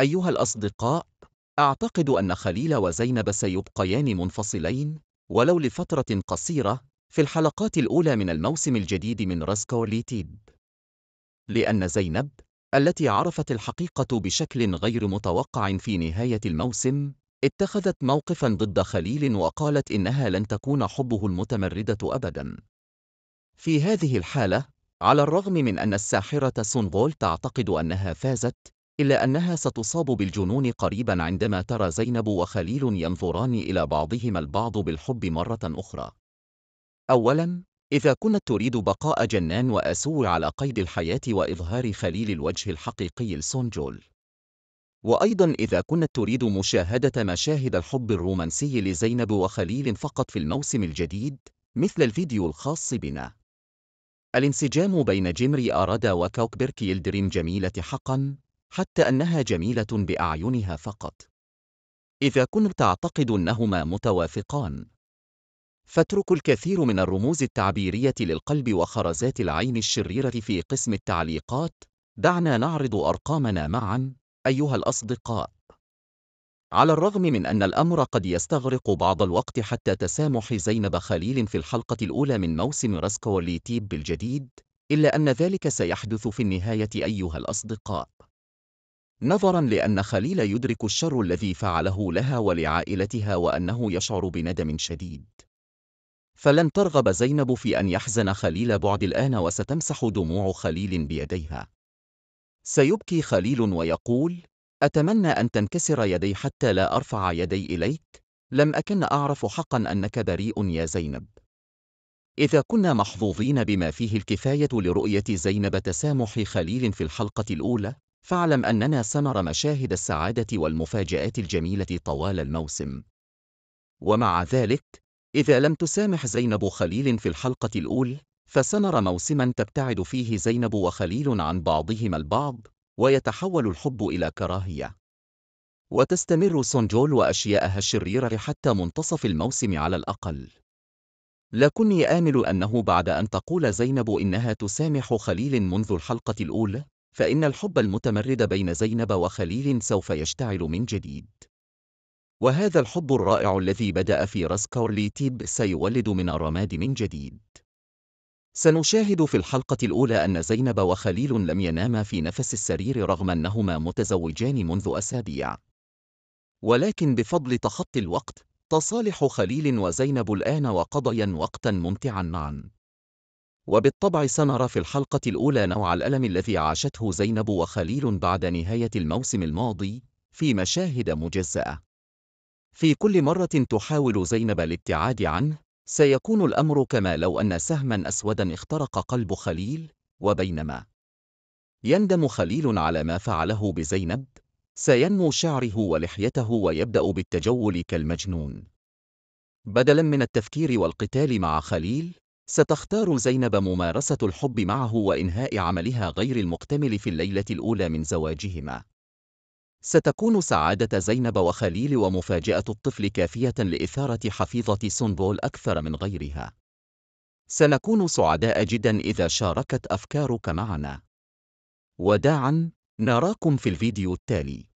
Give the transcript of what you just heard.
أيها الأصدقاء، أعتقد أن خليل وزينب سيبقيان منفصلين، ولو لفترة قصيرة، في الحلقات الأولى من الموسم الجديد من رسكوليتيب. لأن زينب، التي عرفت الحقيقة بشكل غير متوقع في نهاية الموسم، اتخذت موقفا ضد خليل وقالت إنها لن تكون حبه المتمردة أبدا. في هذه الحالة، على الرغم من أن الساحرة سونغول تعتقد أنها فازت، إلا أنها ستصاب بالجنون قريبا عندما ترى زينب وخليل ينظران إلى بعضهما البعض بالحب مرة أخرى أولا إذا كنت تريد بقاء جنان وأسو على قيد الحياة وإظهار خليل الوجه الحقيقي لسونجول وأيضا إذا كنت تريد مشاهدة مشاهد الحب الرومانسي لزينب وخليل فقط في الموسم الجديد مثل الفيديو الخاص بنا الانسجام بين جيمري أرادا وكوكبيركي يلدرين جميلة حقا حتى أنها جميلة بأعينها فقط إذا كنت تعتقد أنهما متوافقان فاترك الكثير من الرموز التعبيرية للقلب وخرزات العين الشريرة في قسم التعليقات دعنا نعرض أرقامنا معا أيها الأصدقاء على الرغم من أن الأمر قد يستغرق بعض الوقت حتى تسامح زينب خليل في الحلقة الأولى من موسم رسكوليتيب بالجديد إلا أن ذلك سيحدث في النهاية أيها الأصدقاء نظرا لأن خليل يدرك الشر الذي فعله لها ولعائلتها وأنه يشعر بندم شديد فلن ترغب زينب في أن يحزن خليل بعد الآن وستمسح دموع خليل بيديها سيبكي خليل ويقول أتمنى أن تنكسر يدي حتى لا أرفع يدي إليك لم أكن أعرف حقا أنك بريء يا زينب إذا كنا محظوظين بما فيه الكفاية لرؤية زينب تسامح خليل في الحلقة الأولى فاعلم أننا سنرى مشاهد السعادة والمفاجآت الجميلة طوال الموسم. ومع ذلك، إذا لم تسامح زينب خليل في الحلقة الأولى، فسنرى موسما تبتعد فيه زينب وخليل عن بعضهما البعض، ويتحول الحب إلى كراهية. وتستمر سونجول وأشياءها الشريرة حتى منتصف الموسم على الأقل. لكني آمل أنه بعد أن تقول زينب إنها تسامح خليل منذ الحلقة الأولى، فإن الحب المتمرد بين زينب وخليل سوف يشتعل من جديد وهذا الحب الرائع الذي بدأ في راس كورليتيب سيولد من الرماد من جديد سنشاهد في الحلقة الأولى أن زينب وخليل لم يناما في نفس السرير رغم أنهما متزوجان منذ أسابيع ولكن بفضل تخطي الوقت تصالح خليل وزينب الآن وقضيا وقتا ممتعا معا وبالطبع سنرى في الحلقة الأولى نوع الألم الذي عاشته زينب وخليل بعد نهاية الموسم الماضي في مشاهد مجزأة. في كل مرة تحاول زينب الابتعاد عنه، سيكون الأمر كما لو أن سهمًا أسودًا اخترق قلب خليل، وبينما يندم خليل على ما فعله بزينب، سينمو شعره ولحيته ويبدأ بالتجول كالمجنون. بدلاً من التفكير والقتال مع خليل، ستختار زينب ممارسة الحب معه وإنهاء عملها غير المكتمل في الليلة الأولى من زواجهما. ستكون سعادة زينب وخليل ومفاجأة الطفل كافية لإثارة حفيظة سونبول أكثر من غيرها. سنكون سعداء جدا إذا شاركت أفكارك معنا. وداعا، نراكم في الفيديو التالي.